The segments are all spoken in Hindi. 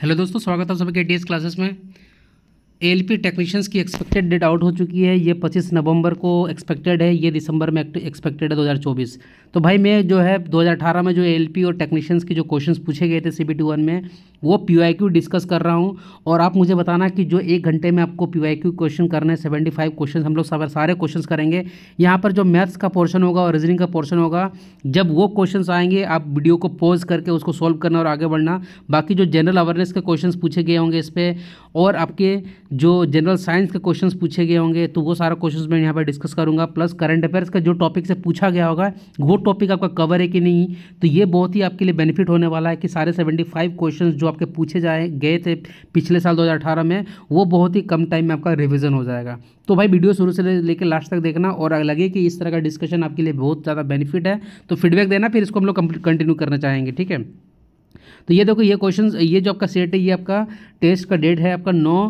हेलो दोस्तों स्वागत है आप सभी के डी क्लासेस में एल पी टेक्नीशियंस की एक्सपेक्टेड डेट आउट हो चुकी है ये 25 नवंबर को एक्सपेक्टेड है ये दिसंबर में एक्सपेक्टेड है 2024 तो भाई मैं जो है 2018 में जो एल पी और टेक्नीशियंस के जो क्वेश्चंस पूछे गए थे सी बी वन में वो पी क्यू डिस्कस कर रहा हूँ और आप मुझे बताना कि जो एक घंटे में आपको पी क्यू क्वेश्चन करना है सेवेंटी फाइव क्वेश्चन हम लोग सारे क्वेश्चन करेंगे यहाँ पर जो मैथ्स का पोर्शन होगा और रीजनिंग का पोर्शन होगा जब वो क्वेश्चन आएंगे आप वीडियो को पॉज करके उसको सॉल्व करना और आगे बढ़ना बाकी जो जनरल अवेयरनेस के क्वेश्चन पूछे गए होंगे इस पर और आपके जो जनरल साइंस के क्वेश्चंस पूछे गए होंगे तो वो सारा क्वेश्चंस मैं यहाँ पर डिस्कस करूँगा प्लस करंट अफेयर्स का जो टॉपिक से पूछा गया होगा वो टॉपिक आपका कवर है कि नहीं तो ये बहुत ही आपके लिए बेनिफिट होने वाला है कि सारे सेवेंटी फाइव क्वेश्चन जो आपके पूछे जाए गए थे पिछले साल दो में वो बहुत ही कम टाइम में आपका रिविजन हो जाएगा तो भाई वीडियो शुरू से लेकर लास्ट तक देखना और लगे कि इस तरह का डिस्कशन आपके लिए बहुत ज़्यादा बेनिफिट है तो फीडबैक देना फिर इसको हम लोग कंटिन्यू करना चाहेंगे ठीक है तो ये देखो ये क्वेश्चन ये जो आपका सेट है ये आपका टेस्ट का डेट है आपका नौ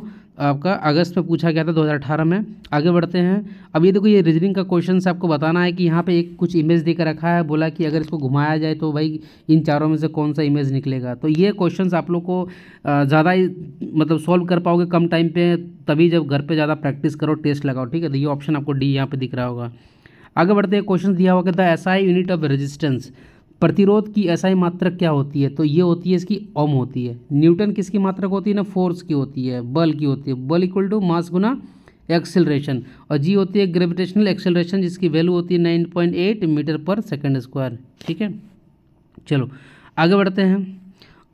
आपका अगस्त में पूछा गया था 2018 में आगे बढ़ते हैं अब ये देखो ये रीजनिंग का क्वेश्चन आपको बताना है कि यहाँ पे एक कुछ इमेज देकर रखा है बोला कि अगर इसको घुमाया जाए तो भाई इन चारों में से कौन सा इमेज निकलेगा तो ये क्वेश्चन आप लोग को ज़्यादा मतलब सॉल्व कर पाओगे कम टाइम पर तभी जब घर पर ज़्यादा प्रैक्टिस करो टेस्ट लगाओ ठीक है तो ये ऑप्शन आपको डी यहाँ पर दिख रहा होगा आगे बढ़ते हैं क्वेश्चन दिया हुआ कि the S I unit of resistance प्रतिरोध की ऐसा ही मात्रक क्या होती है तो ये होती है इसकी ओम होती है न्यूटन किसकी मात्रक होती है ना फोर्स की होती है बल की होती है बल इक्वल टू मास गुना एक्सेलरेशन और जी होती है ग्रेविटेशनल एक्सेलरेशन जिसकी वैल्यू होती है nine point eight metre per second square ठीक है चलो आगे बढ़ते हैं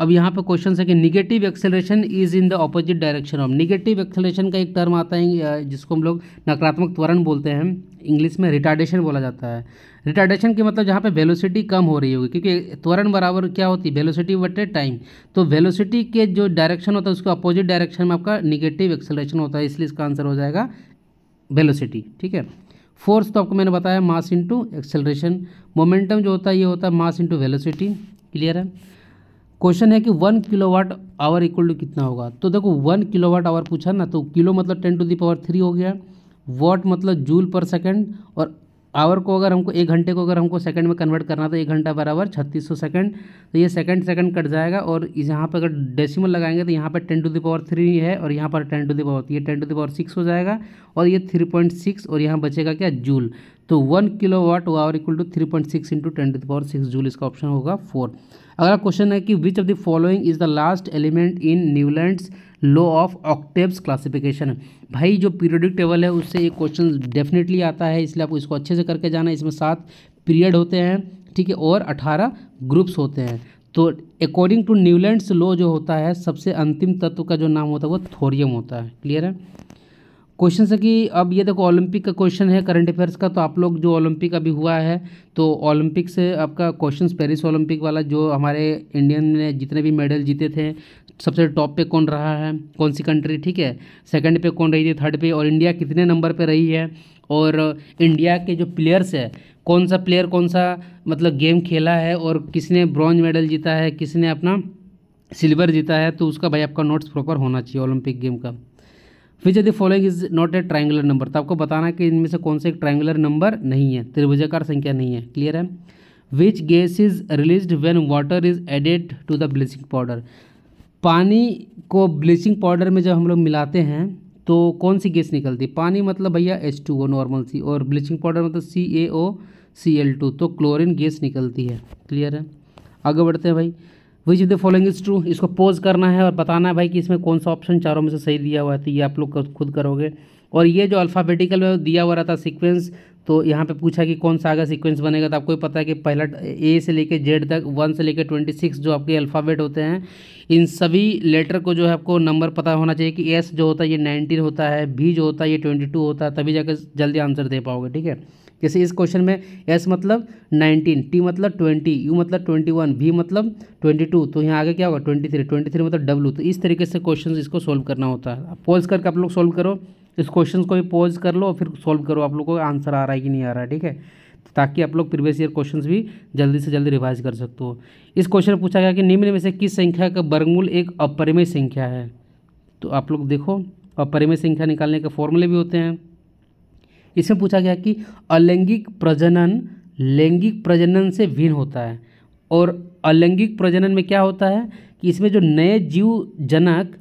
अब यहाँ पे क्वेश्चन है कि negative acceleration is in the opposite direction of negative acceleration का एक टर्म आता है जिसको हम लोग नकारात्मक त्वरण बोलते हैं इंग्लिश में रिटार्डेशन बोला जाता है रिटार्डेशन के मतलब जहाँ पे वेलोसिटी कम हो रही होगी क्योंकि त्वरण बराबर क्या होती है वेलोसिटी बटे टाइम तो वेलोसिटी के जो डायरेक्शन होता है उसके अपोजिट डायरेक्शन में आपका निगेटिव एक्सेलेशन होता है इसलिए इसका आंसर हो जाएगा वेलोसिटी ठीक है फोर्स तो आपको मैंने बताया मास इंटू एक्सेलरेशन मोमेंटम जो होता है ये होता है मास इंटू वेलोसिटी क्लियर है क्वेश्चन है कि one kilo watt hour equal to कितना होगा तो देखो वन किलो वाट आवर पूछा ना तो किलो मतलब ten to the power three हो गया वॉट मतलब जूल पर सेकेंड और आवर को अगर हमको एक घंटे को अगर हमको सेकंड में कन्वर्ट करना तो एक घंटा बराबर छत्तीस सौ सेकेंड तो ये सेकंड सेकंड कट जाएगा और यहाँ पर अगर डेसिमल लगाएंगे तो यहाँ पर ten to the power three है और यहाँ पर टेन टू द पावर ये ten to the power six हो जाएगा और ये थ्री पॉइंट सिक्स और यहाँ बचेगा क्या जूल तो one kilo watt hour equal to three point six into ten to power six joule इसका ऑप्शन होगा फोर अगला क्वेश्चन है कि which of the following is the last element in Newlands law of octaves classification भाई जो पीरियडिक टेबल है उससे ये क्वेश्चन डेफिनेटली आता है इसलिए आपको इसको अच्छे से करके जाना है इसमें सात पीरियड होते हैं ठीक है और अठारह ग्रुप्स होते हैं तो अकॉर्डिंग टू न्यूलैंड्स लॉ जो होता है सबसे अंतिम तत्व का जो नाम होता है वो थोरियम होता है क्लियर है क्वेश्चन है कि अब ये देखो ओलंपिक का क्वेश्चन है करंट अफेयर्स का तो आप लोग जो ओलंपिक अभी हुआ है तो ओलंपिक से आपका क्वेश्चन पेरिस ओलंपिक वाला जो हमारे इंडियन ने जितने भी मेडल जीते थे सबसे टॉप पे कौन रहा है कौन सी कंट्री ठीक है सेकंड पे कौन रही थी थर्ड पे और इंडिया कितने नंबर पर रही है और इंडिया के जो प्लेयर्स है कौन सा प्लेयर कौन सा मतलब गेम खेला है और किसने ब्रॉन्ज मेडल जीता है किसने अपना सिल्वर जीता है तो उसका भाई आपका नोट्स प्रॉपर होना चाहिए ओलंपिक गेम का which the following is not a triangular number तो आपको बताना है कि इनमें से कौन सा एक ट्राइंगुलर नंबर नहीं है त्रिभुजाकार संख्या नहीं है क्लियर है which gas is release when water is added to the bleaching powder पानी को ब्लीचिंग पाउडर में जब हम लोग मिलाते हैं तो कौन सी गैस निकलती है पानी मतलब भैया एच टू ओ नॉर्मल सी और ब्लीचिंग पाउडर मतलब C A O C L two तो क्लोरिन गैस निकलती है क्लियर है आगे बढ़ते हैं भाई which the following is true इसको पोज करना है और बताना है भाई कि इसमें कौन सा ऑप्शन चारों में से सही दिया हुआ है तो ये आप लोग खुद करोगे और ये जो अल्फ़ाबेटिकल में दिया हुआ रहता सीक्वेंस तो यहाँ पे पूछा कि कौन सा आगे सीक्वेंस बनेगा तो आपको ही पता है कि पहला ए से लेके जेड तक वन से लेके ट्वेंटी सिक्स जो आपके अल्फ़ाबेट होते हैं इन सभी लेटर को जो है आपको नंबर पता होना चाहिए कि एस जो होता है ये नाइनटीन होता है बी जो होता है ये ट्वेंटी टू होता है तभी जाकर जल्दी आंसर दे पाओगे ठीक है जैसे इस क्वेश्चन में एस मतलब नाइनटीन टी मतलब ट्वेंटी यू मतलब ट्वेंटी वन भी मतलब ट्वेंटी टू तो यहाँ आगे क्या होगा ट्वेंटी थ्री ट्वेंटी थ्री मतलब डब्लू तो इस तरीके से क्वेश्चन इसको सोल्व करना होता है पॉज करके आप लोग सोल्व करो इस क्वेश्चन को भी पॉज कर लो और फिर सोल्व करो आप लोग को आंसर आ रहा है कि नहीं आ रहा है ठीक है ताकि आप लोग प्रीवियस ईयर क्वेश्चन भी जल्दी से जल्दी रिवाइज कर सकते हो इस क्वेश्चन में पूछा गया कि निम्न में से किस संख्या का वर्गमूल एक अपरिमेय संख्या है तो आप लोग देखो अपरिमेय संख्या निकालने के फॉर्मूले भी होते हैं इसमें पूछा गया कि अलैंगिक प्रजनन लैंगिक प्रजनन से भिन्न होता है और अलैंगिक प्रजनन में क्या होता है कि इसमें जो नए जीव जनक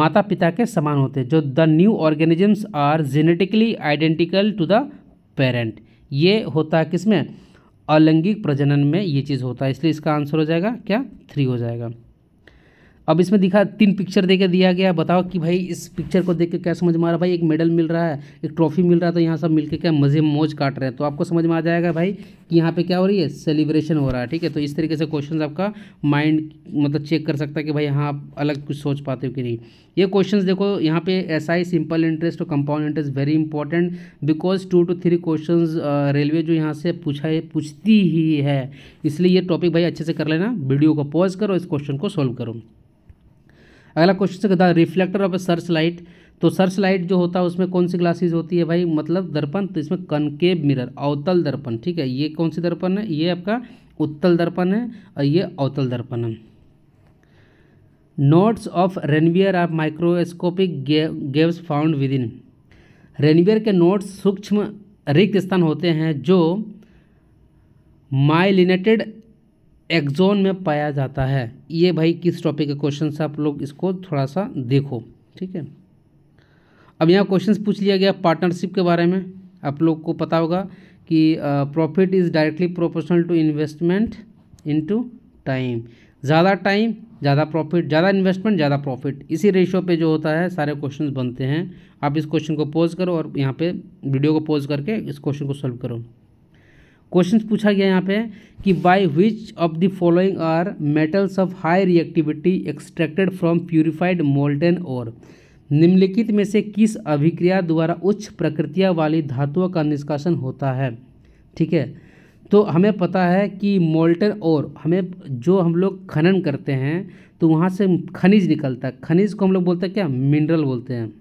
माता पिता के समान होते हैं जो the new organisms are genetically identical to the parent ये होता है किसमें अलैंगिक प्रजनन में ये चीज़ होता है इसलिए इसका आंसर हो जाएगा क्या थ्री हो जाएगा अब इसमें दिखा तीन पिक्चर देके दिया गया बताओ कि भाई इस पिक्चर को देख के क्या समझ में आ रहा है भाई एक मेडल मिल रहा है एक ट्रॉफी मिल रहा है तो यहाँ सब मिलके क्या मज़े मौज काट रहे हैं तो आपको समझ में आ जाएगा भाई कि यहाँ पे क्या हो रही है सेलिब्रेशन हो रहा है ठीक है तो इस तरीके से क्वेश्चन आपका माइंड मतलब चेक कर सकता है कि भाई हाँ आप अलग कुछ सोच पाते हो कि नहीं ये क्वेश्चन देखो यहाँ पे एस सिंपल इंटरेस्ट और compound interest very important because two two three question railway जो यहाँ से पूछा है पूछती ही है इसलिए ये टॉपिक भाई अच्छे से कर लेना वीडियो को पॉज करो इस क्वेश्चन को सॉल्व करो अगला क्वेश्चन है reflector of a search light तो सर्च लाइट जो होता है उसमें कौन सी ग्लासेज होती है भाई मतलब दर्पण तो इसमें कनकेब मिरर अवतल दर्पण ठीक है ये कौन सी दर्पण है ये आपका उत्तल दर्पण है और ये अवतल दर्पण है nodes of Ranvier are microscopic gaps found within Ranvier के नोट्स सूक्ष्म रिक्त स्थान होते हैं जो माइलिनेटेड एक्जोन में पाया जाता है ये भाई किस टॉपिक के क्वेश्चन आप लोग इसको थोड़ा सा देखो ठीक है अब यहाँ क्वेश्चन पूछ लिया गया पार्टनरशिप के बारे में आप लोग को पता होगा कि profit is directly proportional to investment into time ज़्यादा टाइम ज़्यादा प्रॉफिट ज़्यादा इन्वेस्टमेंट ज़्यादा प्रॉफिट इसी रेशियो पे जो होता है सारे क्वेश्चन बनते हैं आप इस क्वेश्चन को पोज करो और यहाँ पे वीडियो को पोज करके इस क्वेश्चन को सॉल्व करो क्वेश्चन पूछा गया यहाँ पे कि by which of the following are metals of high reactivity extracted from purified molten और निम्नलिखित में से किस अभिक्रिया द्वारा उच्च प्रकृतिया वाली धातुओं का निष्कासन होता है ठीक है तो हमें पता है कि मोल्टन और हमें जो हम लोग खनन करते हैं तो वहाँ से खनिज निकलता है खनिज को हम लोग बोलते हैं क्या मिनरल बोलते हैं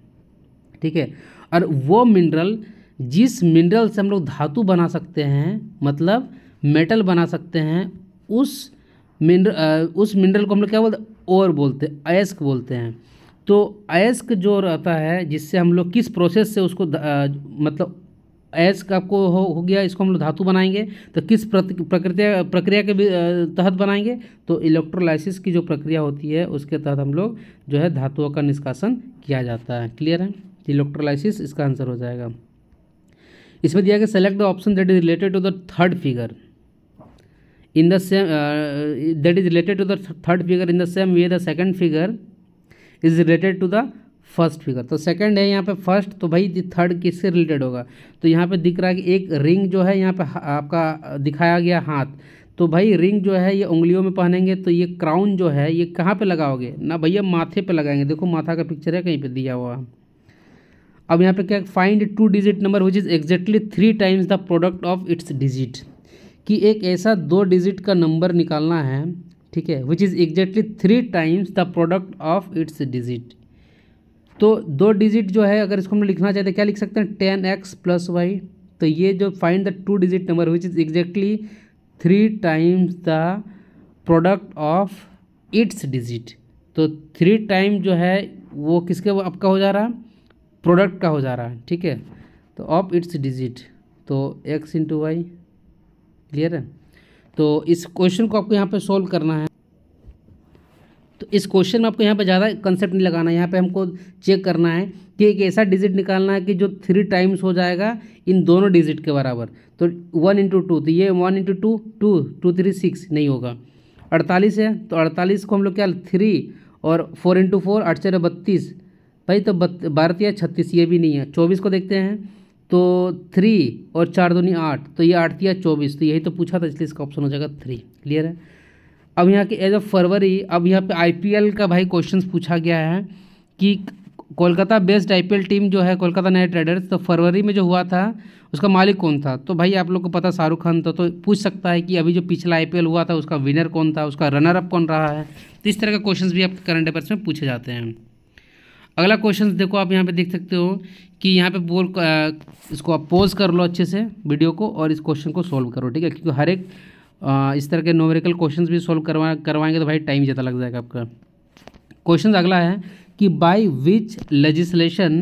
ठीक है और वो मिनरल जिस मिनरल से हम लोग धातु बना सकते हैं मतलब मेटल बना सकते हैं उस मिनरल उस मिनरल को हम लोग क्या बोलते हैं और बोलते हैं अयस्क बोलते हैं तो अयस्क जो रहता है जिससे हम लोग किस प्रोसेस से उसको आ, मतलब अयस्क आपको हो, हो गया इसको हम लोग धातु बनाएंगे तो किस प्रक्रिया प्रक्रिया के तहत बनाएंगे तो इलेक्ट्रोलाइसिस की जो प्रक्रिया होती है उसके तहत हम लोग जो है धातुओं का निष्कासन किया जाता है क्लियर है इलेक्ट्रोलाइसिस इसका आंसर हो जाएगा इसमें दिया गया select the option that is related to the third figure in the same that is related to the third figure in the same way the second figure is related to the first figure तो सेकंड है यहाँ पे फर्स्ट तो भाई थर्ड किससे रिलेटेड होगा तो यहाँ पे दिख रहा है कि एक रिंग जो है यहाँ पे आपका दिखाया गया हाथ तो भाई रिंग जो है ये उंगलियों में पहनेंगे तो ये क्राउन जो है ये कहाँ पे लगाओगे ना भैया माथे पे लगाएंगे देखो माथा का पिक्चर है कहीं पे दिया हुआ अब यहाँ पे क्या find two digit number which is exactly three times the product of its digit कि एक ऐसा दो डिजिट का नंबर निकालना है ठीक है which is exactly three times the product of its digit तो दो डिजिट जो है अगर इसको हम लिखना चाहते हैं क्या लिख सकते हैं टेन एक्स प्लस वाई तो ये जो find the two digit number which is exactly three times the product of its digit तो थ्री टाइम जो है वो किसके वो आपका हो जा रहा है प्रोडक्ट का हो जा रहा है ठीक है तो ऑफ इट्स डिजिट तो एक्स इंटू वाई क्लियर है तो इस क्वेश्चन को आपको यहाँ पे सॉल्व करना है तो इस क्वेश्चन में आपको यहाँ पे ज़्यादा कंसेप्ट नहीं लगाना है यहाँ पे हमको चेक करना है कि एक ऐसा डिजिट निकालना है कि जो थ्री टाइम्स हो जाएगा इन दोनों डिजिट के बराबर तो वन इंटू टू तो ये one into two two two three six नहीं होगा अड़तालीस है तो अड़तालीस को हम लोग क्या थ्री और फोर इंटू फोर अठचर बत्तीस भाई तो भारत या छत्तीस ये भी नहीं है चौबीस को देखते हैं तो थ्री और चार दोनी आठ तो ये आठ या चौबीस तो यही तो पूछा था इसलिए इसका ऑप्शन हो जाएगा थ्री क्लियर है अब यहाँ के एज ऑफ फरवरी अब यहाँ पे आईपीएल का भाई क्वेश्चन पूछा गया है कि कोलकाता बेस्ड आईपीएल टीम जो है कोलकाता नाइट राइडर्स तो फरवरी में जो हुआ था उसका मालिक कौन था तो भाई आप लोग को पता शाहरुख खान था तो, तो पूछ सकता है कि अभी जो पिछला आई हुआ था उसका विनर कौन था उसका रनर अप कौन रहा है तो इस तरह के क्वेश्चन भी आप करंट अफेयर्स में पूछे जाते हैं अगला क्वेश्चन देखो आप यहाँ पे देख सकते हो कि यहाँ पे बोल इसको आप पोज कर लो अच्छे से वीडियो को और इस क्वेश्चन को सॉल्व करो ठीक है क्योंकि हर एक इस तरह के नोमेरिकल क्वेश्चन भी सॉल्व करवा करवाएंगे तो भाई टाइम ज़्यादा लग जाएगा आपका क्वेश्चन अगला है कि by which legislation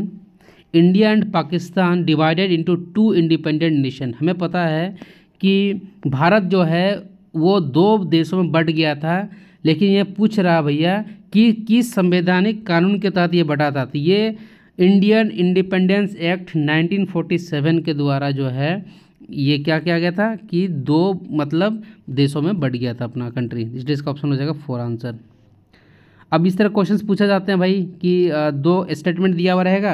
India and Pakistan divided into two independent nation हमें पता है कि भारत जो है वो दो देशों में बट गया था लेकिन ये पूछ रहा भैया कि किस संवैधानिक कानून के तहत ये बटा था तो ये इंडियन इंडिपेंडेंस एक्ट 1947 के द्वारा जो है ये क्या किया गया था कि दो मतलब देशों में बट गया था अपना कंट्री इसलिए इसका ऑप्शन हो जाएगा फोर आंसर अब इस तरह क्वेश्चंस पूछा जाते हैं भाई कि दो स्टेटमेंट दिया हुआ रहेगा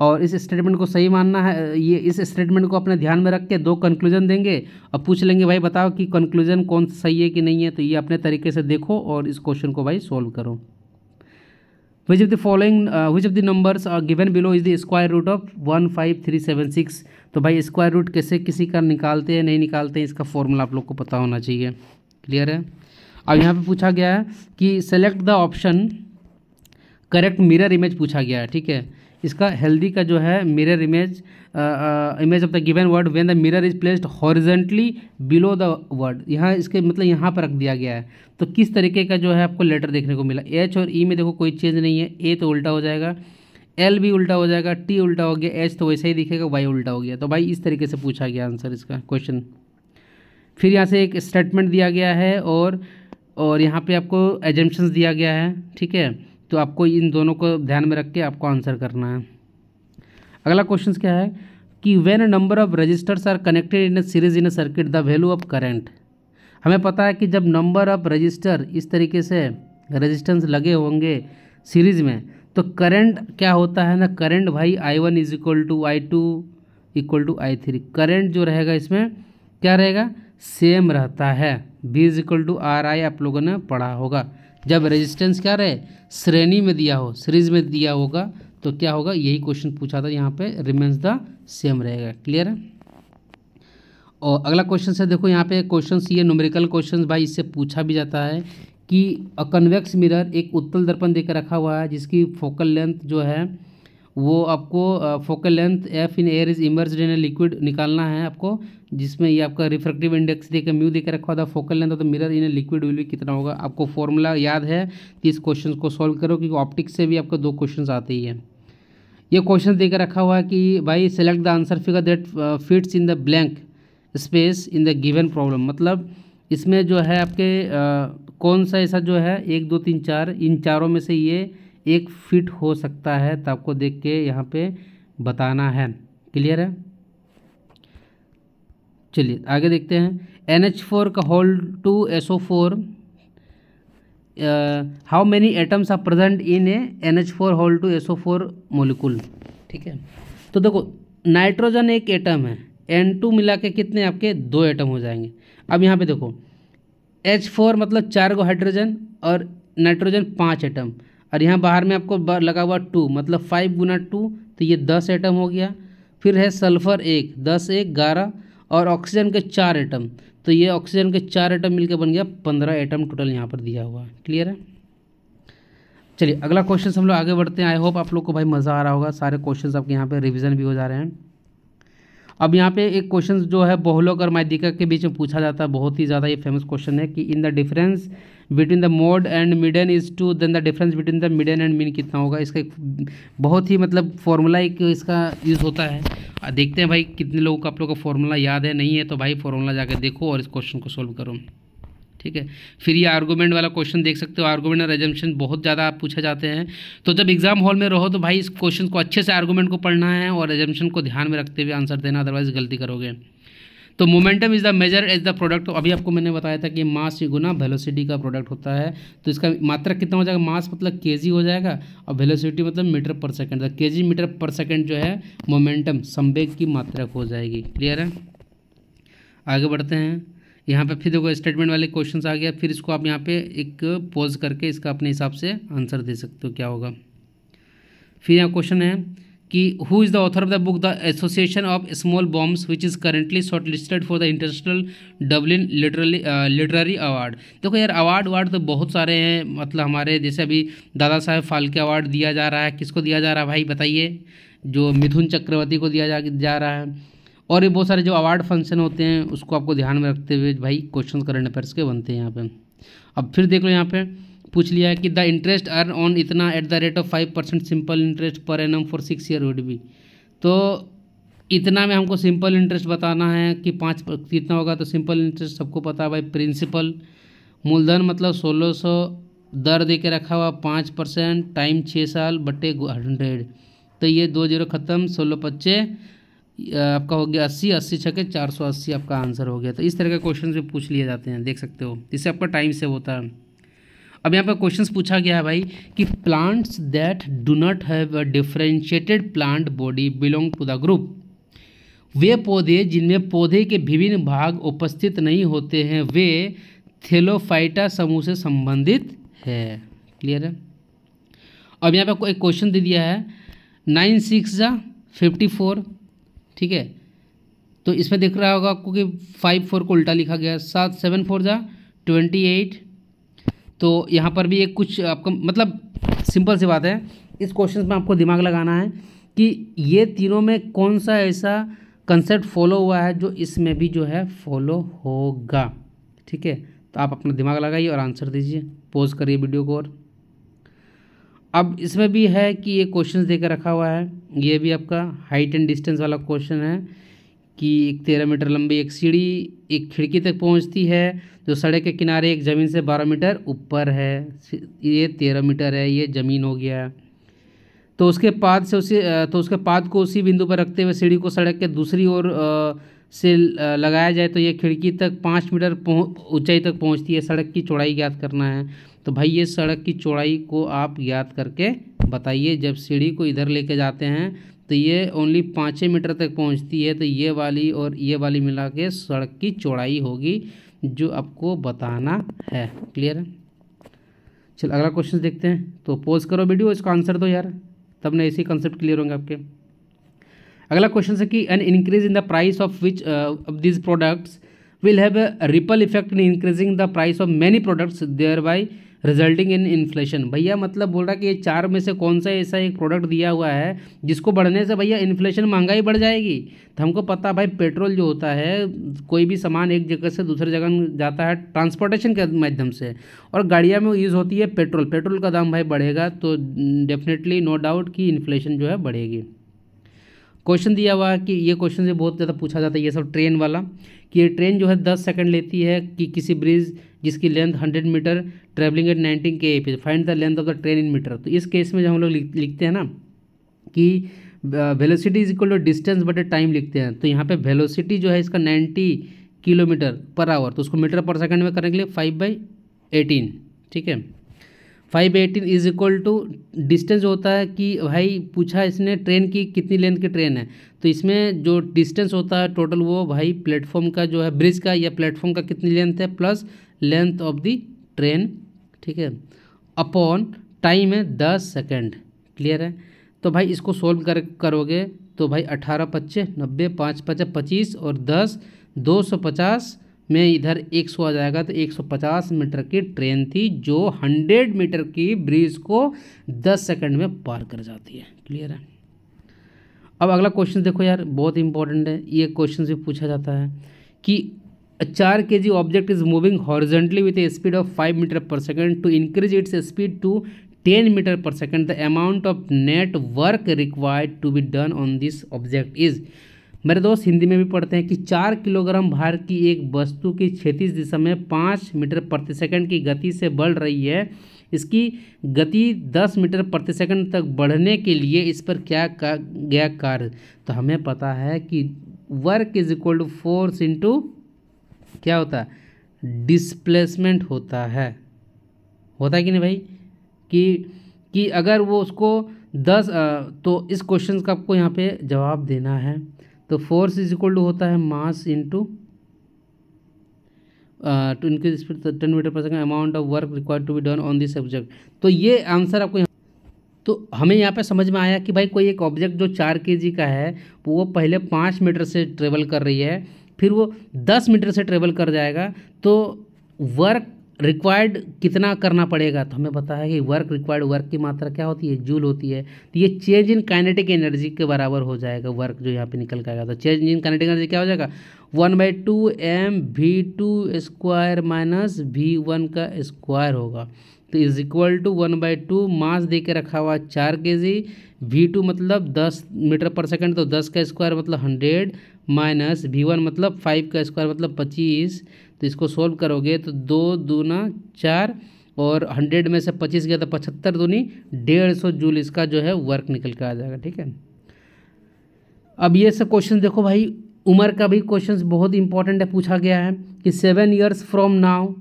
और इस स्टेटमेंट को सही मानना है ये इस स्टेटमेंट को अपने ध्यान में रख के दो कंक्लूजन देंगे और पूछ लेंगे भाई बताओ कि कंक्लूजन कौन सही है कि नहीं है तो ये अपने तरीके से देखो और इस क्वेश्चन को भाई सॉल्व करो which of the following which of the numbers given below is the square root of one five three seven six तो भाई स्क्वायर रूट कैसे किसी का निकालते हैं नहीं निकालते हैं इसका फॉर्मूला आप लोग को पता होना चाहिए क्लियर है अब यहाँ पे पूछा गया है कि select the option correct mirror image पूछा गया है ठीक है इसका हेल्दी का जो है mirror image image of the given word when the mirror is placed horizontally below the word यहाँ इसके मतलब यहाँ पर रख दिया गया है तो किस तरीके का जो है आपको लेटर देखने को मिला एच और ई e में देखो कोई चेंज नहीं है ए तो उल्टा हो जाएगा एल भी उल्टा हो जाएगा टी उल्टा हो गया एच तो वैसे ही दिखेगा वाई उल्टा हो गया तो भाई इस तरीके से पूछा गया आंसर इसका क्वेश्चन फिर यहाँ से एक स्टेटमेंट दिया गया है और और यहाँ पे आपको एजम्पन्स दिया गया है ठीक है तो आपको इन दोनों को ध्यान में रख के आपको आंसर करना है अगला क्वेश्चन क्या है कि when number of resistors are connected in series in a circuit the value of current हमें पता है कि जब नंबर ऑफ रजिस्टर इस तरीके से रजिस्टेंस लगे होंगे सीरीज में तो करंट क्या होता है ना करंट भाई I one is equal to I two equal to I three current जो रहेगा इसमें क्या रहेगा सेम रहता है V is equal to R I आप लोगों ने पढ़ा होगा जब रेजिस्टेंस क्या रहे श्रेणी में दिया हो सीरीज में दिया होगा तो क्या होगा यही क्वेश्चन पूछा था यहाँ पे रिमेन्स द सेम रहेगा क्लियर है और अगला क्वेश्चन से देखो यहाँ पे क्वेश्चन ये न्यूमेरिकल क्वेश्चन भाई इससे पूछा भी जाता है कि कन्वेक्स मिरर एक उत्तल दर्पण देकर रखा हुआ है जिसकी फोकल लेंथ जो है वो आपको focal length F in air is immerse in a liquid निकालना है आपको जिसमें ये आपका रिफ्रेक्टिव इंडेक्स देकर म्यू देकर रखा था फोकल लेंथ तो mirror in a liquid will भी कितना होगा आपको फॉर्मूला याद है कि इस क्वेश्चन को सॉल्व करो क्योंकि ऑप्टिक्स से भी आपका दो क्वेश्चन आते ही हैं ये क्वेश्चन देकर रखा हुआ है कि भाई select the answer figure that fits in the blank space in the given problem मतलब इसमें जो है आपके आ, कौन सा ऐसा जो है एक दो तीन चार इन चारों में से ये एक फिट हो सकता है तो आपको देख के यहाँ पे बताना है क्लियर है चलिए आगे देखते हैं एन एच फोर का whole two S O four how many atoms are present in a N H four whole two S O four molecule ठीक है तो देखो नाइट्रोजन एक एटम है एन टू मिला के कितने आपके दो एटम हो जाएंगे अब यहाँ पे देखो एच फोर मतलब चार गो हाइड्रोजन और नाइट्रोजन पाँच एटम और यहाँ बाहर में आपको लगा हुआ टू मतलब फाइव गुना टू तो ये दस एटम हो गया फिर है सल्फर एक दस एक ग्यारह और ऑक्सीजन के चार एटम तो ये ऑक्सीजन के चार एटम मिलकर बन गया पंद्रह एटम टोटल यहाँ पर दिया हुआ क्लियर है चलिए अगला क्वेश्चन हम लोग आगे बढ़ते हैं आई होप आप लोग को भाई मज़ा आ रहा होगा सारे क्वेश्चन आपके यहाँ पर रिविज़न भी हो जा रहे हैं अब यहाँ पे एक क्वेश्चन जो है बहुलोक और माध्यिका के बीच में पूछा जाता है बहुत ही ज़्यादा ये फेमस क्वेश्चन है कि in the difference between the mode and median is two then the difference between the median and mean कितना होगा इसका एक बहुत ही मतलब फॉर्मूला एक इसका यूज़ होता है देखते हैं भाई कितने लोगों का आप लोग का फॉर्मूला याद है नहीं है तो भाई फॉर्मूला जाकर देखो और इस क्वेश्चन को सॉल्व करो ठीक है फिर ये आर्गूमेंट वाला क्वेश्चन देख सकते हो आर्गूमेंट और एजम्पन बहुत ज़्यादा आप पूछे जाते हैं तो जब एग्जाम हॉल में रहो तो भाई इस क्वेश्चन को अच्छे से आर्गूमेंट को पढ़ना है और एजम्पन को ध्यान में रखते हुए आंसर देना अदरवाइज गलती करोगे तो momentum is the measure as the product तो अभी आपको मैंने बताया था कि मास ये गुना वेलोसिटी का प्रोडक्ट होता है तो इसका मात्रा कितना हो जाएगा मास मतलब के हो जाएगा और वेलोसिटी मतलब मीटर पर सेकेंड के जी मीटर पर सेकेंड जो है मोमेंटम संवेग की मात्रा हो जाएगी क्लियर है आगे बढ़ते हैं यहाँ पे फिर देखो स्टेटमेंट वाले क्वेश्चन आ गया फिर इसको आप यहाँ पे एक पॉज करके इसका अपने हिसाब से आंसर दे सकते हो क्या होगा फिर यहाँ क्वेश्चन है कि who is the author of the book the association of small bombs which is currently shortlisted for the international Dublin literally literary award देखो यार अवार्ड अवार्ड तो बहुत सारे हैं मतलब हमारे जैसे अभी दादा साहेब फाल्के अवार्ड दिया जा रहा है किसको दिया जा रहा है भाई बताइए जो मिथुन चक्रवर्ती को दिया जा, जा रहा है और ये बहुत सारे जो अवार्ड फंक्शन होते हैं उसको आपको ध्यान में रखते हुए भाई क्वेश्चन करंट अफेयर्स के बनते हैं यहाँ पे अब फिर देख लो यहाँ पे पूछ लिया है कि द इंटरेस्ट अर्न ऑन इतना at the rate of five percent simple interest per annum for six year would be तो इतना में हमको सिंपल इंटरेस्ट बताना है कि पाँच कितना होगा तो सिंपल इंटरेस्ट सबको पता है भाई प्रिंसिपल मूलधन मतलब सोलह सौ दर दे के रखा हुआ पाँच परसेंट टाइम छः साल बटे हंड्रेड तो ये दो जीरो ख़त्म सोलह पच्चे आपका हो गया अस्सी अस्सी छके चार सौ अस्सी आपका आंसर हो गया तो इस तरह के क्वेश्चन भी पूछ लिए जाते हैं देख सकते हो इससे आपका टाइम सेव होता है अब यहाँ पर क्वेश्चन पूछा गया है भाई कि plants that do not have a differentiated plant body belong to the group वे पौधे जिनमें पौधे के विभिन्न भाग उपस्थित नहीं होते हैं वे थेलोफाइटा समूह से संबंधित है क्लियर है अब यहाँ पर एक क्वेश्चन दे दिया है नाइन सिक्स जा फिफ्टी फोर ठीक है तो इसमें दिख रहा होगा आपको कि फाइव फोर को उल्टा लिखा गया सात सेवन फोर ज़ा ट्वेंटी एट तो यहाँ पर भी एक कुछ आपका मतलब सिंपल सी बात है इस क्वेश्चन में आपको दिमाग लगाना है कि ये तीनों में कौन सा ऐसा कंसेप्ट फॉलो हुआ है जो इसमें भी जो है फॉलो होगा ठीक है तो आप अपना दिमाग लगाइए और आंसर दीजिए पोज करिए वीडियो को और अब इसमें भी है कि ये क्वेश्चन देकर रखा हुआ है ये भी आपका हाइट एंड डिस्टेंस वाला क्वेश्चन है कि एक तेरह मीटर लंबी एक सीढ़ी एक खिड़की तक पहुंचती है जो सड़क के किनारे एक ज़मीन से बारह मीटर ऊपर है ये तेरह मीटर है ये ज़मीन हो गया तो उसके पाद से उसी तो उसके पाद को उसी बिंदु पर रखते हुए सीढ़ी को सड़क के दूसरी ओर से लगाया जाए तो ये खिड़की तक पाँच मीटर ऊंचाई तक पहुंचती है सड़क की चौड़ाई ज्ञात करना है तो भाई ये सड़क की चौड़ाई को आप याद करके बताइए जब सीढ़ी को इधर लेके जाते हैं तो ये ओनली पाँच मीटर तक पहुंचती है तो ये वाली और ये वाली मिला के सड़क की चौड़ाई होगी जो आपको बताना है क्लियर है चल अगला क्वेश्चन देखते हैं तो पोज करो वीडियो इसका आंसर दो यार तब ना ऐसे कंसेप्ट क्लियर होंगे आपके अगला क्वेश्चन है कि an increase in the price of which of these products will have ripple effect in increasing the price of many products thereby resulting in inflation भैया मतलब बोल रहा कि ये चार में से कौन सा ऐसा एक प्रोडक्ट दिया हुआ है जिसको बढ़ने से भैया इन्फ्लेशन महंगाई बढ़ जाएगी तो हमको पता भाई पेट्रोल जो होता है कोई भी सामान एक जगह से दूसरे जगह जाता है ट्रांसपोर्टेशन के माध्यम से और गाड़ियाँ में यूज़ होती है पेट्रोल पेट्रोल का दाम भाई बढ़ेगा तो डेफिनेटली नो डाउट कि इन्फ्लेशन जो है बढ़ेगी क्वेश्चन दिया हुआ है कि ये क्वेश्चन से बहुत ज़्यादा पूछा जाता है ये सब ट्रेन वाला कि ये ट्रेन जो है दस सेकंड लेती है कि किसी ब्रिज जिसकी length hundred metre travelling at nineteen के ए find the length of the train in metre तो इस केस में जब हम लोग लिखते हैं ना कि velocity is equal to distance but a time लिखते हैं तो यहाँ पे वेलोसिटी जो है इसका नाइन्टी किलोमीटर पर आवर तो उसको मीटर पर सेकंड में करने के लिए फाइव बाई एटीन ठीक है five eighteen is equal to distance होता है कि भाई पूछा इसने ट्रेन की कितनी लेंथ की ट्रेन है तो इसमें जो डिस्टेंस होता है टोटल वो भाई प्लेटफॉर्म का जो है ब्रिज का या प्लेटफॉर्म का कितनी लेंथ है plus length of the train ठीक है अपॉन टाइम है दस सेकेंड क्लियर है तो भाई इसको सोल्व कर करोगे तो भाई अठारह पच्चीस नब्बे पाँच पचास पच्चीस और दस दो सौ पचास में इधर 100 आ जाएगा तो 150 मीटर की ट्रेन थी जो 100 मीटर की ब्रिज को 10 सेकंड में पार कर जाती है क्लियर है अब अगला क्वेश्चन देखो यार बहुत इंपॉर्टेंट है ये क्वेश्चन भी पूछा जाता है कि चार K G object is moving horizontally with a speed of five metre per second to increase its speed to ten metre per second the amount of net work required to be done on this object is मेरे दोस्त हिंदी में भी पढ़ते हैं कि चार किलोग्राम भार की एक वस्तु की क्षेत्रीय दिशा में पाँच मीटर प्रति सेकंड की गति से बढ़ रही है इसकी गति दस मीटर प्रति सेकंड तक बढ़ने के लिए इस पर क्या का, गया कार्य तो हमें पता है कि work is equal to force into क्या होता है डिस्प्लेसमेंट होता है होता है कि नहीं भाई कि कि अगर वो उसको दस तो इस क्वेश्चन का आपको यहाँ पे जवाब देना है तो फोर्स इज इक्वल टू होता है mass into two increase speed ten metre per second amount of work required to be done on this subject तो ये आंसर आपको तो हमें यहाँ पे समझ में आया कि भाई कोई एक ऑब्जेक्ट जो चार के जी का है वो पहले पाँच मीटर से ट्रेवल कर रही है फिर वो दस मीटर से ट्रेवल कर जाएगा तो वर्क रिक्वायर्ड कितना करना पड़ेगा तो हमें पता है कि वर्क रिक्वायर्ड वर्क की मात्रा क्या होती है जूल होती है तो ये चेंज इन काइनेटिक एनर्जी के बराबर हो जाएगा वर्क जो यहाँ पे निकल के आएगा तो चेंज इन काइनेटिक एनर्जी क्या हो जाएगा one by two M V two square minus V one का स्क्वायर होगा तो is equal to one by two mass दे के रखा हुआ चार के जी वी टू मतलब दस मीटर पर सेकेंड तो दस का स्क्वायर मतलब हंड्रेड माइनस वी वन मतलब फाइव का स्क्वायर मतलब पच्चीस तो इसको सोल्व करोगे तो दो दूना चार और हंड्रेड में से पच्चीस गया तो पचहत्तर दूनी डेढ़ सौ जूल इसका जो है वर्क निकल कर आ जाएगा ठीक है अब ये सब क्वेश्चन देखो भाई उम्र का भी क्वेश्चन बहुत इंपॉर्टेंट है पूछा गया है कि सेवन ईयर्स फ्रॉम नाउ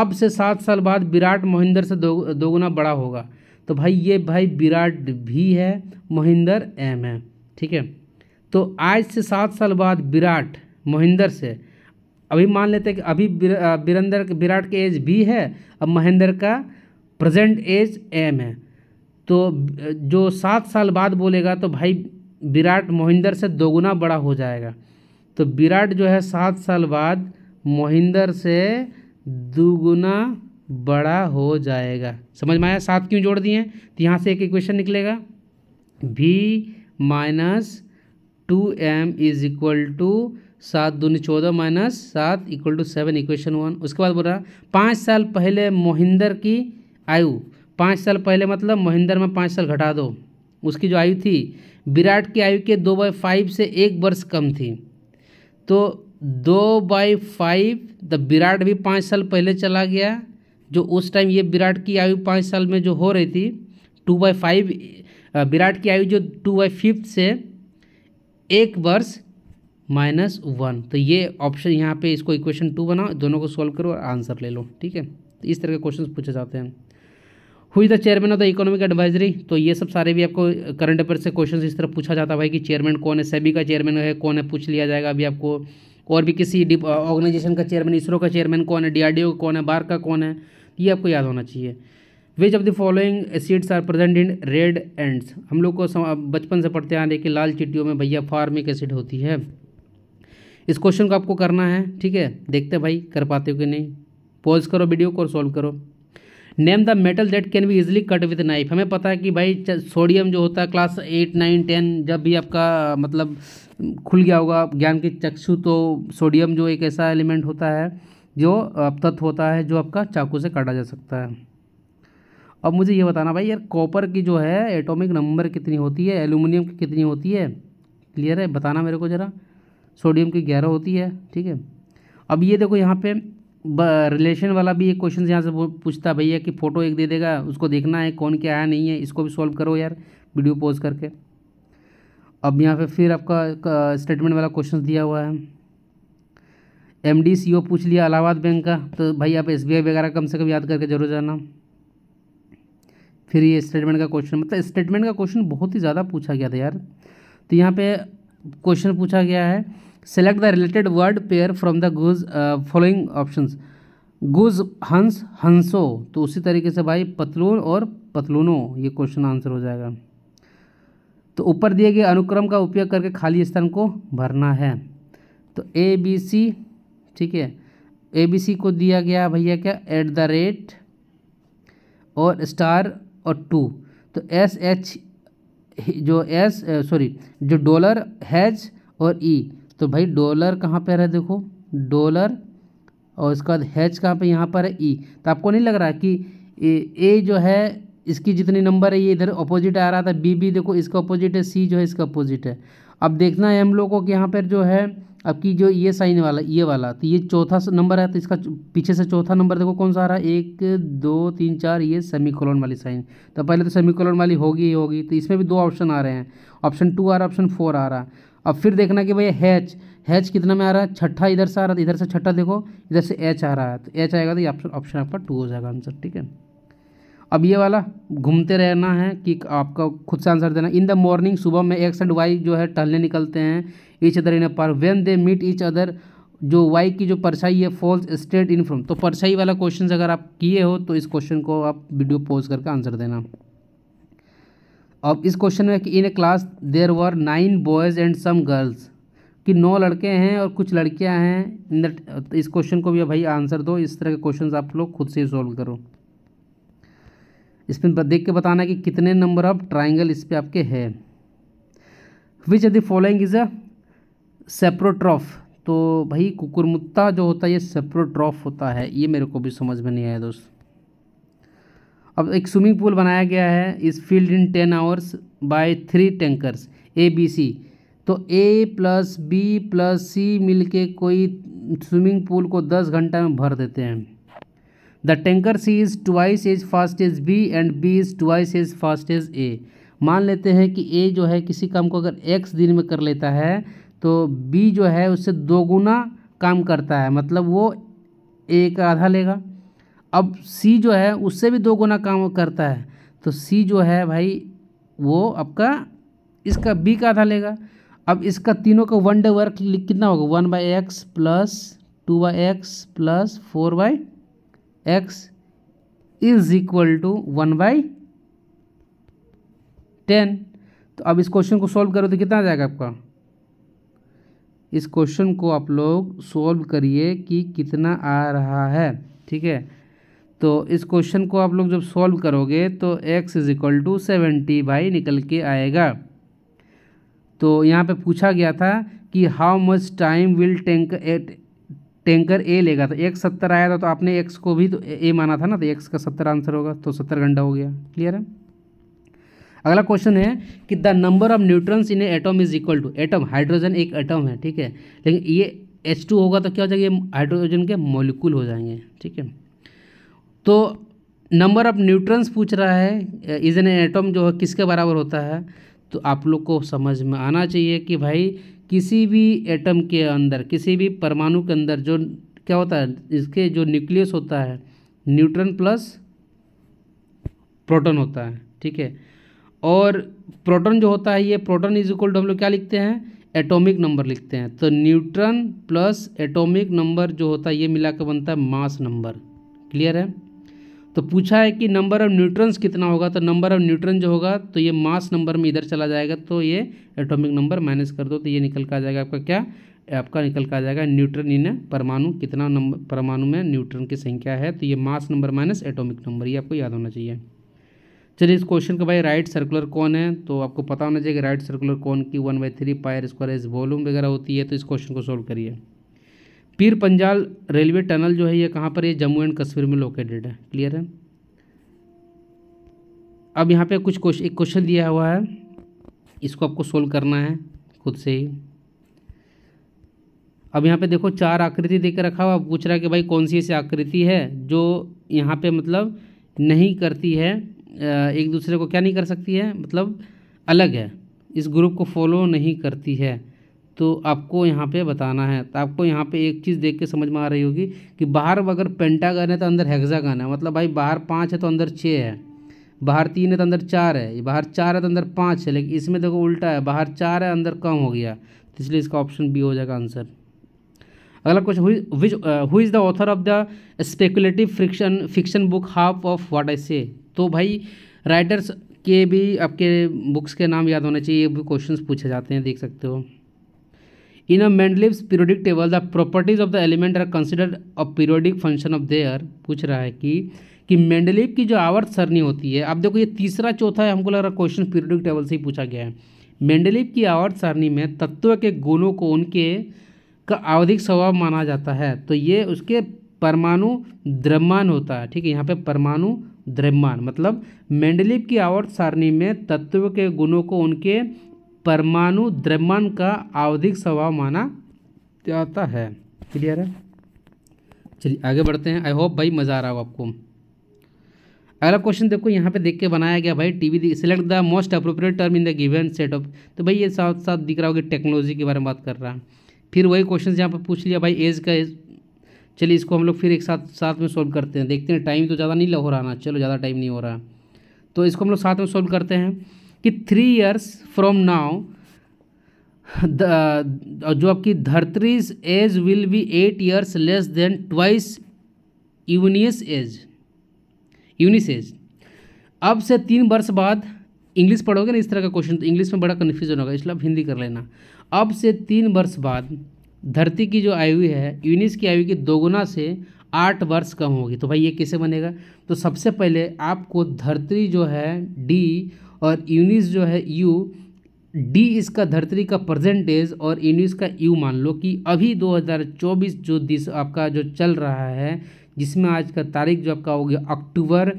अब से सात साल बाद विराट मोहिंदर से दो दोगुना बड़ा होगा तो भाई ये भाई विराट भी है मोहिंदर एम है ठीक है तो आज से सात साल बाद विराट महेंद्र से अभी मान लेते हैं कि अभी वीरेंद्र विराट के एज बी है अब महेंद्र का प्रेजेंट एज एम है तो जो सात साल बाद बोलेगा तो भाई विराट महेंद्र से दोगुना बड़ा हो जाएगा तो विराट जो है सात साल बाद महेंद्र से दोगुना बड़ा हो जाएगा समझ में आया सात क्यों जोड़ दिए तो यहाँ से एक इक्वेशन निकलेगा भी minus two M is equal to सात दूनी चौदह माइनस सात equal to seven equation one उसके बाद बोल रहा पाँच साल पहले मोहिंदर की आयु पाँच साल पहले मतलब मोहिंदर में पाँच साल घटा दो उसकी जो आयु थी विराट की आयु के दो बाई फाइव से एक वर्ष कम थी तो दो बाई फाइव द विराट भी पाँच साल पहले चला गया जो उस टाइम ये विराट की आयु पाँच साल में जो हो रही थी टू बाई फाइव विराट की आयु जो टू बाई फिफ्थ से एक वर्ष माइनस वन तो ये ऑप्शन यहाँ पे इसको इक्वेशन टू बनाओ दोनों को सॉल्व करो और आंसर ले लो ठीक है तो इस तरह के क्वेश्चन पूछे जाते हैं हुई the chairman of the economic advisory तो ये सब सारे भी आपको करंट अफेयर से क्वेश्चन इस तरह पूछा जाता है भाई कि चेयरमैन कौन है सेबी का चेयरमैन है कौन है पूछ लिया जाएगा अभी आपको और भी किसी ऑर्गेनाइजेशन uh, का चेयरमैन इसरो का चेयरमैन कौन है डीआरडीओ का कौन है बार का कौन है ये आपको याद होना चाहिए which of the following acids are present in red ants हम लोग को बचपन से पढ़ते आ रहे कि लाल चिट्टियों में भैया फार्मिक एसिड होती है इस क्वेश्चन को आपको करना है ठीक है देखते हैं भाई कर पाते हो कि नहीं पॉज करो वीडियो को और सॉल्व करो name the metal that can be easily cut with knife हमें पता है कि भाई सोडियम जो होता है क्लास एट नाइन टेन जब भी आपका मतलब खुल गया होगा ज्ञान के चक्षु तो सोडियम जो एक ऐसा एलिमेंट होता है जो अब तत्व होता है जो आपका चाकू से काटा जा सकता है अब मुझे ये बताना भाई यार कॉपर की जो है एटॉमिक नंबर कितनी होती है एलुमिनियम की कितनी होती है क्लियर है बताना मेरे को ज़रा सोडियम की ग्यारह होती है ठीक है अब ये देखो यहाँ पे रिलेशन वाला भी एक क्वेश्चन यहाँ से पूछता भैया कि फ़ोटो एक दे देगा उसको देखना है कौन क्या आया नहीं है इसको भी सॉल्व करो यार वीडियो पॉज करके अब यहाँ पे फिर आपका स्टेटमेंट वाला क्वेश्चन दिया हुआ है एम डी सी ओ पूछ लिया इलाहाबाद बैंक का तो भाई आप एस बी आई वगैरह कम से कम याद करके जरूर जाना फिर ये स्टेटमेंट का क्वेश्चन मतलब स्टेटमेंट का क्वेश्चन बहुत ही ज़्यादा पूछा गया था यार तो यहाँ पे क्वेश्चन पूछा गया है select the related word pair from the goose following options goose हंस हंसो तो उसी तरीके से भाई पतलून और पतलूनों ये क्वेश्चन आंसर हो जाएगा तो ऊपर दिए गए अनुक्रम का उपयोग करके खाली स्थान को भरना है तो ए बी सी ठीक है ए बी सी को दिया गया भैया क्या एट द रेट और स्टार और टू तो एस एच जो एस सॉरी जो डॉलर हैज और ई तो भाई डॉलर कहाँ पर है देखो डॉलर और उसके बाद हैच कहाँ पे यहाँ पर है ई तो आपको नहीं लग रहा कि ए जो है इसकी जितनी नंबर है ये इधर अपोजिट आ रहा था बी बी देखो इसका अपोजिट है सी जो है इसका अपोजिट है अब देखना है हम लोगों को कि यहाँ पर जो है अब की जो ये साइन वाला ये वाला तो ये चौथा नंबर है तो इसका पीछे से चौथा नंबर देखो कौन सा आ रहा है एक दो तीन चार ये सेमीकोलन वाली साइन तो पहले तो सेमीकोलन वाली होगी ही होगी तो इसमें भी दो ऑप्शन आ रहे हैं ऑप्शन टू आ रहा है ऑप्शन फोर आ रहा है अब फिर देखना कि भैया हैच हैच कितना में आ रहा है छठा इधर से आ रहा है तो इधर से छठा देखो इधर से एच आ रहा है तो एच आएगा तो ये ऑप्शन आपका टू हो जाएगा आंसर ठीक है अब ये वाला घूमते रहना है कि आपका खुद से आंसर देना इन द मॉर्निंग सुबह में एक्स एंड वाई जो है टहलने निकलते हैं each other in a park when they meet each other जो वाई की जो परछाई है फॉल्स स्टेट इन फ्रॉम तो परछाई वाला क्वेश्चन अगर आप किए हो तो इस क्वेश्चन को आप वीडियो पोज करके आंसर देना अब इस क्वेश्चन में कि in a class there were nine boys and some girls कि नौ लड़के हैं और कुछ लड़कियां हैं इन इस क्वेश्चन को भी भाई आंसर दो इस तरह के क्वेश्चंस आप लोग खुद से ही सॉल्व करो इसमें देख के बताना कि कितने नंबर ऑफ ट्राइंगल इस पर आपके है विच यदि फॉलोइंग इज़ अ सेप्रोट्रॉफ तो भाई कुकुरमुत्ता जो होता है ये सेप्रोट्रॉफ होता है ये मेरे को भी समझ में नहीं आया दोस्त अब एक स्विमिंग पूल बनाया गया है इस field in ten hours by three tankers A B C तो A plus B plus C मिल के कोई स्विमिंग पूल को दस घंटा में भर देते हैं the tanker C is twice as fast as B and B is twice as fast as A मान लेते हैं कि ए जो है किसी काम को अगर एक्स दिन में कर लेता है तो बी जो है उससे दोगुना काम करता है मतलब वो ए का आधा लेगा अब सी जो है उससे भी दो गुना काम करता है तो सी जो है भाई वो आपका इसका बी का आधा लेगा अब इसका तीनों का वन डे वर्क कितना होगा one by X plus two by X plus four by X is equal to one by ten तो अब इस क्वेश्चन को सॉल्व करो तो कितना आ जाएगा आपका इस क्वेश्चन को आप लोग सॉल्व करिए कि कितना आ रहा है ठीक है तो इस क्वेश्चन को आप लोग जब सॉल्व करोगे तो x is equal to seventy by निकल के आएगा तो यहाँ पे पूछा गया था कि how much time will eight tanker a लेगा तो एक सत्तर आया था तो आपने एक्स को भी तो ए माना था ना तो एक्स का सत्तर आंसर होगा तो सत्तर घंटा हो गया क्लियर है अगला क्वेश्चन है कि the number of neutrons in a atom is equal to atom hydrogen एक एटम है ठीक है लेकिन ये एच टू होगा तो क्या हो जाएगा ये हाइड्रोजन के मोलिकुल हो जाएंगे ठीक है तो नंबर ऑफ न्यूट्रॉन्स पूछ रहा है इज एन एटम जो है किसके बराबर होता है तो आप लोग को समझ में आना चाहिए कि भाई किसी भी एटम के अंदर किसी भी परमाणु के अंदर जो क्या होता है इसके जो न्यूक्लियस होता है न्यूट्रन प्लस प्रोटॉन होता है ठीक है और प्रोटॉन जो होता है ये प्रोटॉन इज इक्वल टू हम लोग क्या लिखते हैं एटॉमिक नंबर लिखते हैं तो न्यूट्रन प्लस एटॉमिक नंबर जो होता है ये के बनता है मास नंबर क्लियर है तो पूछा है कि नंबर ऑफ न्यूट्रॉन्स कितना होगा तो नंबर ऑफ न्यूट्रॉन जो होगा तो ये मास नंबर में इधर चला जाएगा तो ये एटॉमिक नंबर माइनस कर दो तो ये निकल कर आ जाएगा आपका क्या आपका निकल कर आ जाएगा न्यूट्रन इन परमाणु कितना नंबर परमाणु में न्यूट्रन की संख्या है तो ये mass number minus atomic number ये आपको याद होना चाहिए चलिए इस क्वेश्चन का भाई राइट सर्कुलर कौन है तो आपको पता होना चाहिए कि राइट सर्कुलर कौन की one by three pi r square is volume वगैरह होती है तो इस क्वेश्चन को सॉल्व करिए पीर पंजाल रेलवे टनल जो है ये कहाँ पर है जम्मू एंड कश्मीर में लोकेटेड है क्लियर है अब यहाँ पे कुछ क्वेश्चन एक क्वेश्चन दिया हुआ है इसको आपको सोल्व करना है खुद से ही अब यहाँ पे देखो चार आकृति दे रखा हुआ पूछ रहा है कि भाई कौन सी ऐसी आकृति है जो यहाँ पे मतलब नहीं करती है एक दूसरे को क्या नहीं कर सकती है मतलब अलग है इस ग्रुप को फॉलो नहीं करती है तो आपको यहाँ पे बताना है तो आपको यहाँ पे एक चीज़ देख के समझ में आ रही होगी कि बाहर अगर पेंटागन है तो अंदर हेक्सागन है मतलब भाई बाहर पाँच है तो अंदर छः है बाहर तीन है तो अंदर चार है बाहर चार है तो अंदर पाँच है लेकिन इसमें देखो उल्टा है बाहर चार है अंदर कम हो गया तो इसलिए इसका ऑप्शन बी हो जाएगा आंसर अगला question who is the author of the speculative friction fiction book half of what I say तो भाई राइटर्स के भी आपके बुक्स के नाम याद होने चाहिए ये भी क्वेश्चन पूछे जाते हैं देख सकते हो in a mendeleev's periodic table the properties of the element are considered a periodic function of their पूछ रहा है कि कि मेंडलीव की जो आवर्त सरणी होती है आप देखो ये तीसरा चौथा है हमको लग रहा है क्वेश्चन पीरियडिक टेबल से ही पूछा गया है मेंडलिप की आवर्त सारणी में तत्व के गुणों को उनके का आवधिक स्वभाव माना जाता है तो ये उसके परमाणु द्रव्यमान होता है ठीक है यहाँ पे परमाणु द्रव्यमान मतलब मेंडलिप की आवर्त सारणी में तत्व के गुणों को उनके परमाणु द्रव्यमान का आवधिक स्वभाव माना जाता है क्लियर है चलिए आगे बढ़ते हैं आई होप भाई मज़ा आ रहा हो आपको अगला क्वेश्चन देखो यहाँ पे देख के बनाया गया भाई TV select the most appropriate term in the given setup तो भाई ये साथ साथ दिख रहा होगा टेक्नोलॉजी के बारे में बात कर रहा है फिर वही क्वेश्चन यहाँ पे पूछ लिया भाई एज का चलिए इसको हम लोग फिर एक साथ साथ में सॉल्व करते हैं देखते हैं टाइम तो ज़्यादा नहीं हो रहा ना चलो ज़्यादा टाइम नहीं हो रहा तो इसको हम लोग साथ में सोल्व करते हैं कि थ्री इयर्स फ्रॉम नाउ जो आपकी धरतरीज age will be eight years less than twice Eunice's age Eunice age अब से तीन वर्ष बाद इंग्लिश पढ़ोगे ना इस तरह का क्वेश्चन तो इंग्लिश में बड़ा कन्फ्यूजन होगा इसलिए आप हिंदी कर लेना अब से तीन वर्ष बाद धरती की जो आयु है यूनिस की आयु की दोगुना से आठ वर्ष कम होगी तो भाई ये कैसे बनेगा तो सबसे पहले आपको धरती जो है डी और यूनिस जो है यू डी इसका धरती का परसेंटेज और यूनिस का यू मान लो कि अभी 2024 जो दिस आपका जो चल रहा है जिसमें आज का तारीख जो आपका हो गया अक्टूबर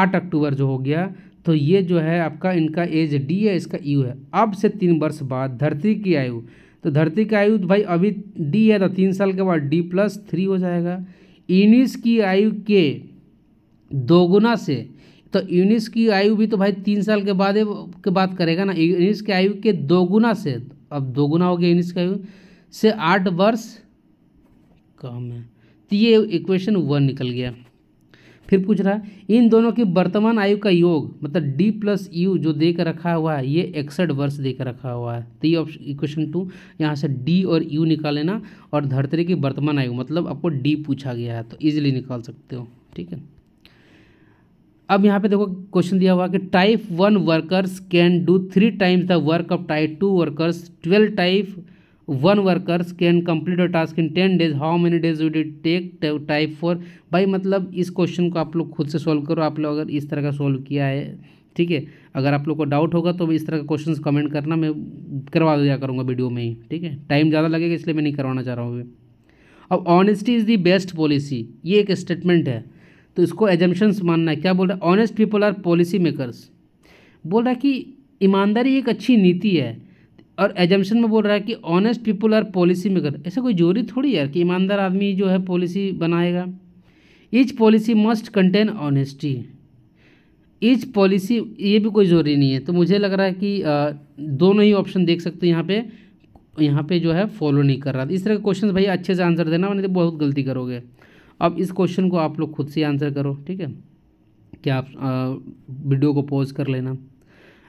आठ अक्टूबर जो हो गया तो ये जो है आपका इनका एज डी है इसका यू है अब से तीन वर्ष बाद धरती की आयु तो धरती की आयु भाई अभी डी है तो तीन साल के बाद डी प्लस थ्री हो जाएगा यूनिस की आयु के दोगुना से तो यूनिस की आयु भी तो भाई तीन साल के बाद के बात करेगा ना यूनिस की आयु के दोगुना से अब दोगुना हो गया यूनिस की आयु से आठ वर्ष कम है तो ये इक्वेशन वन निकल गया फिर पूछ रहा है इन दोनों की वर्तमान आयु का योग मतलब डी प्लस यू जो दे कर रखा हुआ है ये इकसठ वर्ष दे कर रखा हुआ है तो ये ऑप्शन इक्वेशन टू यहाँ से डी और यू निकाल लेना और धरतरी की वर्तमान आयु मतलब आपको डी पूछा गया है तो ईजिली निकाल सकते हो ठीक है अब यहाँ पे देखो क्वेश्चन दिया हुआ कि type one workers can do three times the work of type two workers twelve type one workers can complete a task in ten days how many days would it take type four भाई मतलब इस क्वेश्चन को आप लोग खुद से सॉल्व करो आप लोग अगर इस तरह का सॉल्व किया है ठीक है अगर आप लोग को डाउट होगा तो इस तरह का क्वेश्चन कमेंट करना मैं करवा दिया करूँगा वीडियो में ही ठीक है टाइम ज़्यादा लगेगा इसलिए मैं नहीं करवाना चाह रहा हूँ अब honesty is the best policy ये एक स्टेटमेंट है तो इसको एजम्पन्स मानना है क्या बोल रहा है honest people are policy makers बोल रहा है कि ईमानदारी एक अच्छी नीति है और एजम्पन में बोल रहा है कि honest people are policy maker ऐसा कोई जोरी थोड़ी यार कि ईमानदार आदमी जो है पॉलिसी बनाएगा each policy must contain honesty each policy ये भी कोई ज़रूरी नहीं है तो मुझे लग रहा है कि दोनों ही ऑप्शन देख सकते हो यहाँ पे यहाँ पे जो है फॉलो नहीं कर रहा इस तरह के क्वेश्चन भैया अच्छे से आंसर देना मैंने तो बहुत गलती करोगे अब इस क्वेश्चन को आप लोग खुद से आंसर करो ठीक है क्या आप आ, वीडियो को पॉज कर लेना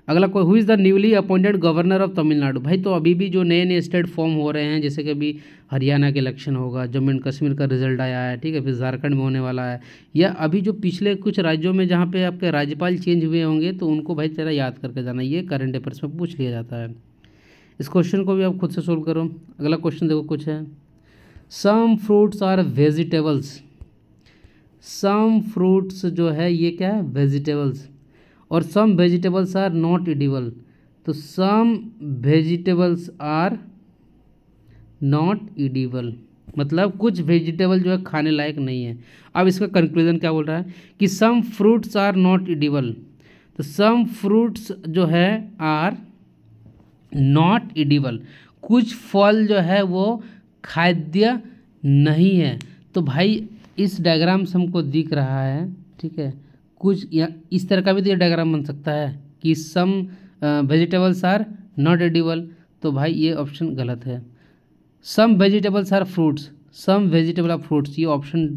अगला कोई who is the newly appointed governor of Tamil Nadu भाई तो अभी भी जो नए नए स्टेट फॉर्म हो रहे हैं जैसे कि अभी हरियाणा के इलेक्शन होगा जम्मू एंड कश्मीर का रिजल्ट आया है ठीक है फिर झारखंड में होने वाला है या अभी जो पिछले कुछ राज्यों में जहाँ पे आपके राज्यपाल चेंज हुए होंगे तो उनको भाई तेरा याद करके जाना ये करंट अफेयर्स में पूछ लिया जाता है इस क्वेश्चन को भी आप खुद से सोल्व करो अगला क्वेश्चन देखो कुछ है some fruits are vegetables some fruits जो है ये क्या है वेजिटेबल्स और some vegetables are not edible तो some vegetables are not edible मतलब कुछ वेजिटेबल जो है खाने लायक नहीं है अब इसका कंक्लूजन क्या बोल रहा है कि some fruits are not edible तो सम फ्रूट्स जो है आर नॉट इडिबल कुछ फल जो है वो खाद्य नहीं है तो भाई इस डायग्राम से हमको दिख रहा है ठीक है कुछ या इस तरह का भी तो ये डायग्राम बन सकता है कि some vegetables are not edible तो भाई ये ऑप्शन गलत है some vegetables are fruits some vegetable of fruits ये ऑप्शन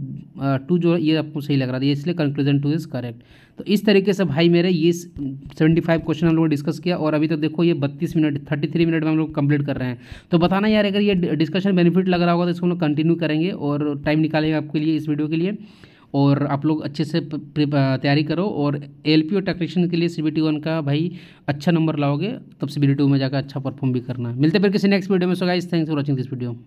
टू uh, जो ये आपको सही लग रहा था इसलिए कंक्लूजन टू इज़ करेक्ट तो इस तरीके से भाई मेरे ये सेवेंटी फाइव क्वेश्चन हम लोगों ने डिस्कस किया और अभी तक तो देखो ये बत्तीस मिनट थर्टी थ्री मिनट में हम लोग कंप्लीट कर रहे हैं तो बताना यार अगर ये डिस्कशन बेनिफिट लग रहा होगा तो इसको हम लोग कंटिन्यू करेंगे और टाइम निकालेंगे आपके लिए इस वीडियो के लिए और आप लोग अच्छे से तैयारी करो और एल पी ओ टेक्नीशियन के लिए सी बी टी वन का भाई अच्छा नंबर लाओगे तब सी बी टी टू में जाकर अच्छा परफॉर्म भी करना मिलते फिर किसी नेक्स्ट वीडियो में so guys thanks for watching this video